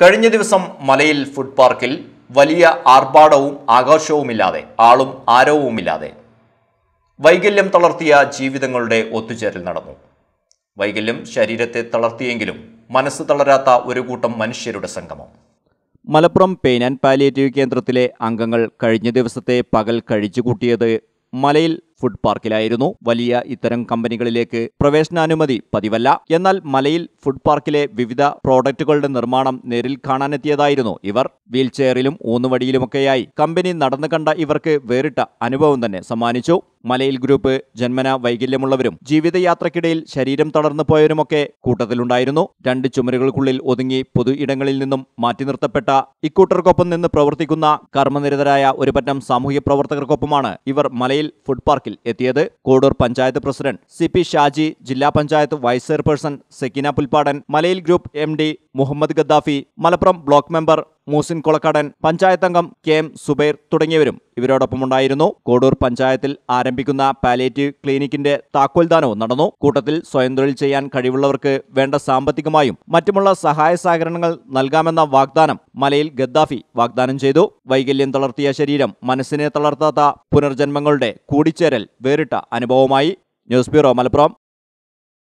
കഴിഞ്ഞ ദിവസം മലയിൽ ഫുഡ് പാർക്കിൽ വലിയ ആർഭാടവും ആഘോഷവുമില്ലാതെ ആളും ആരവുമില്ലാതെ വൈകല്യം തളർത്തിയ ജീവിതങ്ങളുടെ ഒത്തുചേരൽ നടന്നു വൈകല്യം ശരീരത്തെ തളർത്തിയെങ്കിലും മനസ്സ് തളരാത്ത ഒരു കൂട്ടം മനുഷ്യരുടെ സംഗമം മലപ്പുറം പെയിൻ ആൻഡ് പാലിയേറ്റീവ് കേന്ദ്രത്തിലെ അംഗങ്ങൾ കഴിഞ്ഞ ദിവസത്തെ പകൽ കഴിച്ചുകൂട്ടിയത് മലയിൽ ഫുഡ് പാർക്കിലായിരുന്നു വലിയ ഇത്തരം കമ്പനികളിലേക്ക് പ്രവേശനാനുമതി പതിവല്ല എന്നാൽ മലയിൽ ഫുഡ് പാർക്കിലെ വിവിധ പ്രോഡക്റ്റുകളുടെ നിർമ്മാണം നേരിൽ കാണാനെത്തിയതായിരുന്നു ഇവർ വീൽചെയറിലും ഊന്നുവടിയിലുമൊക്കെയായി കമ്പനി നടന്നു കണ്ട ഇവർക്ക് വേറിട്ട അനുഭവം തന്നെ സമ്മാനിച്ചു മലയിൽ ഗ്രൂപ്പ് ജന്മന വൈകല്യമുള്ളവരും ജീവിതയാത്രക്കിടയിൽ ശരീരം തളർന്നു പോയവരുമൊക്കെ കൂട്ടത്തിലുണ്ടായിരുന്നു രണ്ട് ചുമരുകൾക്കുള്ളിൽ ഒതുങ്ങി പൊതു ഇടങ്ങളിൽ നിന്നും മാറ്റി നിർത്തപ്പെട്ട ഇക്കൂട്ടർക്കൊപ്പം നിന്ന് പ്രവർത്തിക്കുന്ന കർമ്മനിരതരായ ഒരു പറ്റം സാമൂഹ്യ പ്രവർത്തകർക്കൊപ്പമാണ് ഇവർ മലയിൽ ഫുഡ് പാർക്കിൽ എത്തിയത് Kodur panchayat president C P Shaji ജില്ലാ panchayat vice chairperson Sakkeena Pulppadan Malayil group M Muhammad Gaddafi Malappuram block member Moosin Kolakkadan panchayat അംഗം കെ എം സുബൈർ തുടങ്ങിയവരും ഇവരോടൊപ്പമുണ്ടായിരുന്നു കോടൂർ പഞ്ചായത്തിൽ ആരംഭിക്കുന്ന പാലേറ്റീവ് ക്ലിനിക്കിന്റെ താക്കോൽദാനവും നടന്നു കൂട്ടത്തിൽ സ്വയം തൊഴിൽ ചെയ്യാൻ കഴിവുള്ളവർക്ക് വേണ്ട സാമ്പത്തികമായും മറ്റുമുള്ള സഹായ സഹകരണങ്ങൾ നൽകാമെന്ന വാഗ്ദാനം മലയിൽ ഗദ്ദാഫി വാഗ്ദാനം ചെയ്തു വൈകല്യം തളർത്തിയ ശരീരം മനസ്സിനെ തളർത്താത്ത പുനർജന്മങ്ങളുടെ കൂടിച്ചേരൽ വേറിട്ട അനുഭവമായി ന്യൂസ് ബ്യൂറോ മലപ്പുറം